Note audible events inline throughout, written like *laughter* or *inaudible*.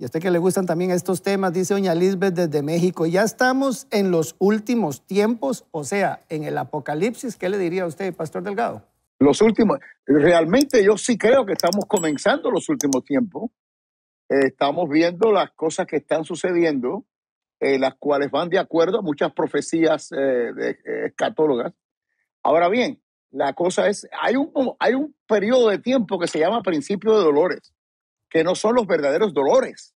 Y a usted que le gustan también estos temas, dice doña Lisbeth desde México, ya estamos en los últimos tiempos, o sea, en el apocalipsis, ¿qué le diría a usted, Pastor Delgado? Los últimos, realmente yo sí creo que estamos comenzando los últimos tiempos. Eh, estamos viendo las cosas que están sucediendo, eh, las cuales van de acuerdo a muchas profecías eh, escatólogas. Ahora bien, la cosa es, hay un, hay un periodo de tiempo que se llama principio de dolores que no son los verdaderos dolores.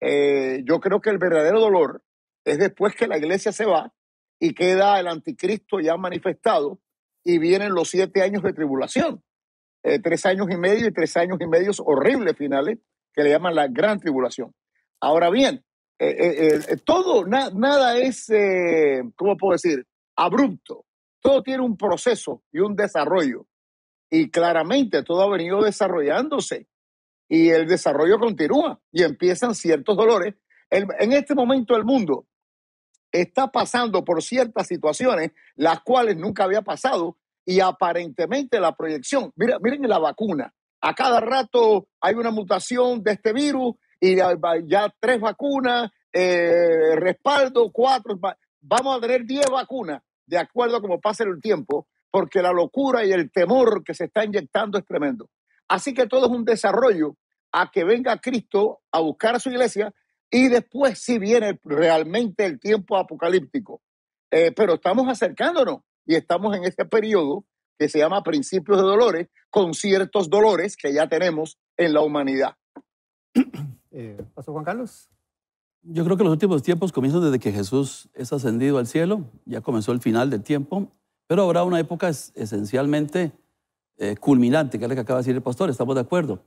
Eh, yo creo que el verdadero dolor es después que la iglesia se va y queda el anticristo ya manifestado y vienen los siete años de tribulación. Eh, tres años y medio y tres años y medio horribles finales que le llaman la gran tribulación. Ahora bien, eh, todo, nada es, ¿cómo puedo decir? Abrupto. Todo tiene un proceso y un desarrollo. Y claramente todo ha venido desarrollándose y el desarrollo continúa y empiezan ciertos dolores. en este momento el mundo está pasando por ciertas situaciones las cuales nunca había pasado y aparentemente la proyección, mira, miren la vacuna, a cada rato hay una mutación de este virus y ya, tres vacunas, eh, respaldo, cuatro, vamos a tener diez vacunas, de acuerdo a como pase el tiempo, porque la locura y el temor que se está inyectando es tremendo. Así que todo es un desarrollo a que venga Cristo a buscar a su iglesia y después si viene realmente el tiempo apocalíptico. Eh, pero estamos acercándonos y estamos en este periodo que se llama principios de dolores, con ciertos dolores que ya tenemos en la humanidad. *coughs* Eh, ¿Pasó Juan Carlos? Yo creo que los últimos tiempos comienzan desde que Jesús es ascendido al cielo, ya comenzó el final del tiempo, pero habrá una época esencialmente eh, culminante, que es lo que acaba de decir el pastor, estamos de acuerdo.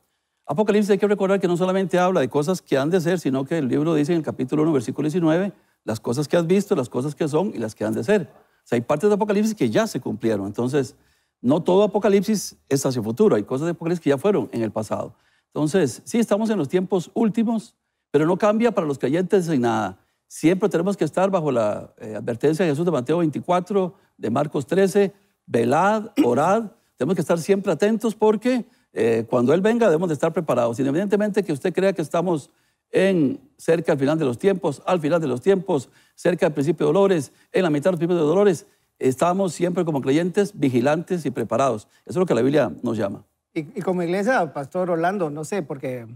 Apocalipsis hay que recordar que no solamente habla de cosas que han de ser, sino que el libro dice en el capítulo 1, versículo 19, las cosas que has visto, las cosas que son y las que han de ser. O sea, hay partes de Apocalipsis que ya se cumplieron. Entonces, no todo Apocalipsis es hacia el futuro, hay cosas de Apocalipsis que ya fueron en el pasado. Entonces, sí, estamos en los tiempos últimos, pero no cambia para los creyentes en nada. Siempre tenemos que estar bajo la eh, advertencia de Jesús de Mateo 24, de Marcos 13, velad, orad tenemos que estar siempre atentos porque eh, cuando Él venga debemos de estar preparados. Independientemente que usted crea que estamos en cerca al final de los tiempos, al final de los tiempos, cerca al principio de dolores, en la mitad del principio de dolores, estamos siempre como creyentes vigilantes y preparados. Eso es lo que la Biblia nos llama. Y, como iglesia, Pastor Orlando, no sé, porque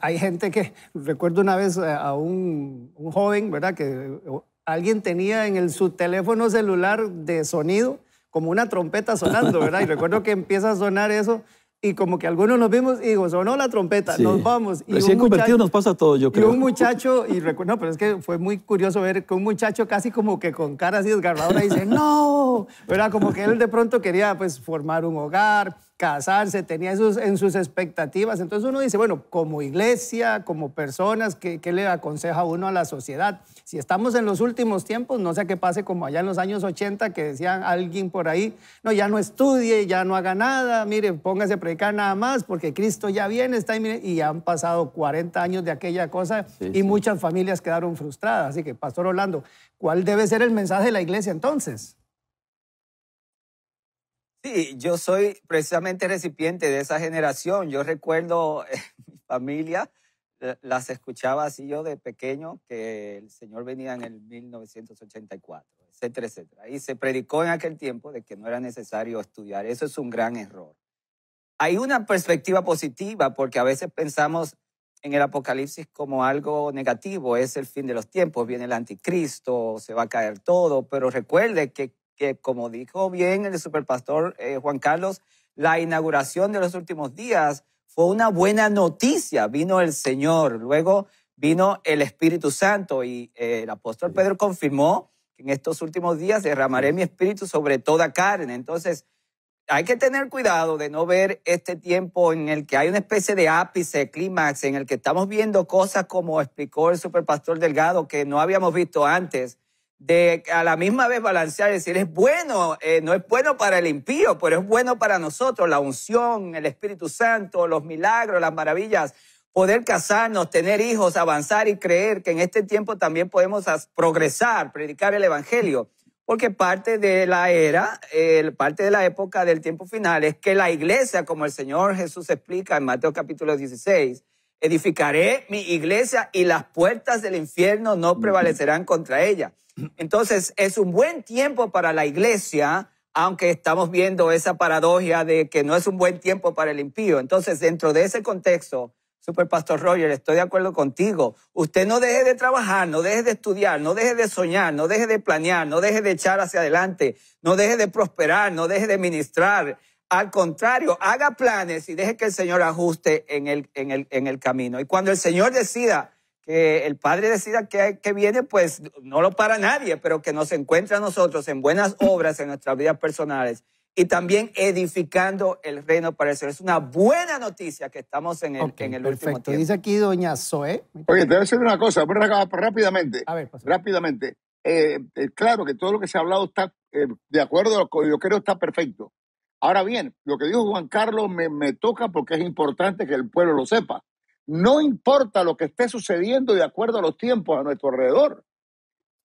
hay gente que, *laughs* recuerdo una vez eh, a un, un joven, ¿verdad? Que eh, alguien tenía en el, su teléfono celular de sonido como una trompeta sonando, ¿verdad? Y recuerdo que empieza a sonar eso y como que algunos nos vimos y digo, sonó la trompeta, nos vamos. Y Recién convertido nos pasa todo, yo creo. Y un muchacho, y recuerdo, no, pero es que fue muy curioso ver que un muchacho casi como que con cara así desgarradora dice, no, ¿verdad? Como que él de pronto quería pues formar un hogar, casarse, tenía esos en sus expectativas. Entonces uno dice, bueno, como iglesia, como personas, ¿qué, le aconseja uno a la sociedad? Si estamos en los últimos tiempos, no sé qué pase como allá en los años 80 que decían alguien por ahí, no, ya no estudie, ya no haga nada, mire, póngase a predicar nada más porque Cristo ya viene, está ahí, mire, y han pasado 40 años de aquella cosa y muchas familias quedaron frustradas. Así que, Pastor Orlando, ¿cuál debe ser el mensaje de la iglesia entonces? Sí, yo soy precisamente recipiente de esa generación. Yo recuerdo eh, *laughs* mi familia, las escuchaba así yo de pequeño, que el Señor venía en el 1984, etcétera, etcétera. Y se predicó en aquel tiempo de que no era necesario estudiar. Eso es un gran error. Hay una perspectiva positiva porque a veces pensamos en el Apocalipsis como algo negativo, es el fin de los tiempos, viene el anticristo, se va a caer todo, pero recuerde que que, como dijo bien el superpastor eh, Juan Carlos, la inauguración de los últimos días fue una buena noticia. Vino el Señor, luego vino el Espíritu Santo y eh, el apóstol Pedro confirmó que en estos últimos días derramaré mi espíritu sobre toda carne. Entonces, hay que tener cuidado de no ver este tiempo en el que hay una especie de ápice, clímax, en el que estamos viendo cosas como explicó el superpastor Delgado que no habíamos visto antes de a la misma vez balancear y decir, es bueno, eh, no es bueno para el impío, pero es bueno para nosotros, la unción, el Espíritu Santo, los milagros, las maravillas, poder casarnos, tener hijos, avanzar y creer que en este tiempo también podemos progresar, predicar el Evangelio, porque parte de la era, parte de la época del tiempo final es que la iglesia, como el Señor Jesús explica en Mateo capítulo 16, edificaré mi iglesia y las puertas del infierno no prevalecerán contra ella. Entonces es un buen tiempo para la iglesia, aunque estamos viendo esa paradoja de que no es un buen tiempo para el impío. Entonces dentro de ese contexto, Super Pastor Roger, estoy de acuerdo contigo. Usted no deje de trabajar, no deje de estudiar, no deje de soñar, no deje de planear, no deje de echar hacia adelante, no deje de prosperar, no deje de ministrar. Al contrario, haga planes y deje que el Señor ajuste en el, en el, camino. Y cuando el Señor decida, que el Padre decida que, que viene, pues no lo para nadie, pero que nos encuentre a nosotros en buenas obras, en nuestras vidas personales y también edificando el reino para el Señor. Es una buena noticia que estamos en el, en el último tiempo. Dice aquí doña Zoe. Oye, te voy a decir una cosa, rápidamente. A ver, pues. rápidamente. Eh, eh, claro que todo lo que se ha hablado está, eh, de acuerdo yo lo que yo está perfecto. Ahora bien, lo que dijo Juan Carlos me, toca porque es importante que el pueblo lo sepa. No importa lo que esté sucediendo de acuerdo a los tiempos a nuestro alrededor.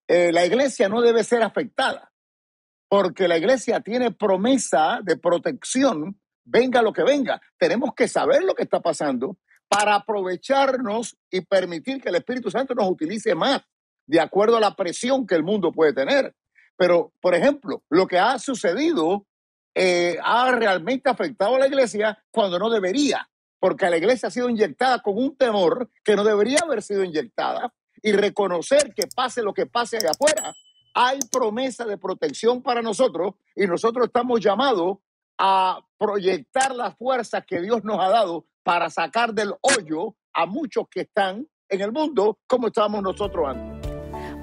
Eh, la iglesia no debe ser afectada, porque la iglesia tiene promesa de protección, venga lo que venga. Tenemos que saber lo que está pasando para aprovecharnos y permitir que el Espíritu Santo nos utilice más, de acuerdo a la presión que el mundo puede tener. Pero, por ejemplo, lo que ha sucedido eh, ha realmente afectado a la iglesia cuando no debería, porque la iglesia ha sido inyectada con un temor que no debería haber sido inyectada y reconocer que pase lo que pase allá afuera, hay promesa de protección para nosotros y nosotros estamos llamados a proyectar las fuerzas que Dios nos ha dado para sacar del hoyo a muchos que están en el mundo como estábamos nosotros antes.